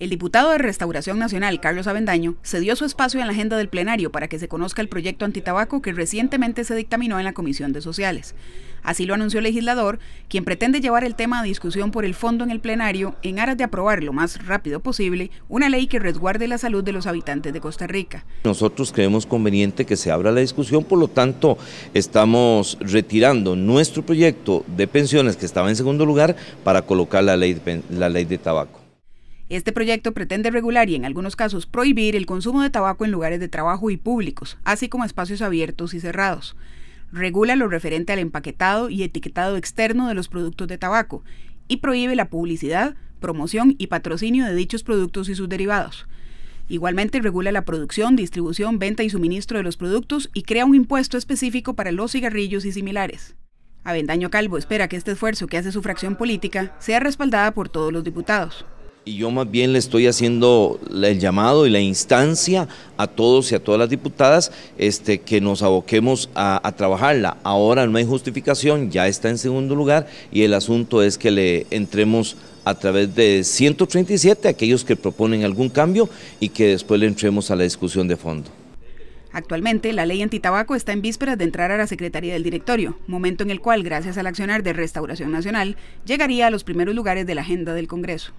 El diputado de Restauración Nacional, Carlos Avendaño, cedió su espacio en la agenda del plenario para que se conozca el proyecto antitabaco que recientemente se dictaminó en la Comisión de Sociales. Así lo anunció el legislador, quien pretende llevar el tema a discusión por el fondo en el plenario en aras de aprobar lo más rápido posible una ley que resguarde la salud de los habitantes de Costa Rica. Nosotros creemos conveniente que se abra la discusión, por lo tanto estamos retirando nuestro proyecto de pensiones que estaba en segundo lugar para colocar la ley, la ley de tabaco. Este proyecto pretende regular y en algunos casos prohibir el consumo de tabaco en lugares de trabajo y públicos, así como espacios abiertos y cerrados. Regula lo referente al empaquetado y etiquetado externo de los productos de tabaco y prohíbe la publicidad, promoción y patrocinio de dichos productos y sus derivados. Igualmente regula la producción, distribución, venta y suministro de los productos y crea un impuesto específico para los cigarrillos y similares. Avendaño Calvo espera que este esfuerzo que hace su fracción política sea respaldada por todos los diputados. Y yo más bien le estoy haciendo el llamado y la instancia a todos y a todas las diputadas este, que nos aboquemos a, a, trabajarla. Ahora no hay justificación, ya está en segundo lugar y el asunto es que le entremos a través de 137 aquellos que proponen algún cambio y que después le entremos a la discusión de fondo. Actualmente, la ley antitabaco está en vísperas de entrar a la Secretaría del Directorio, momento en el cual, gracias al accionar de Restauración Nacional, llegaría a los primeros lugares de la agenda del Congreso.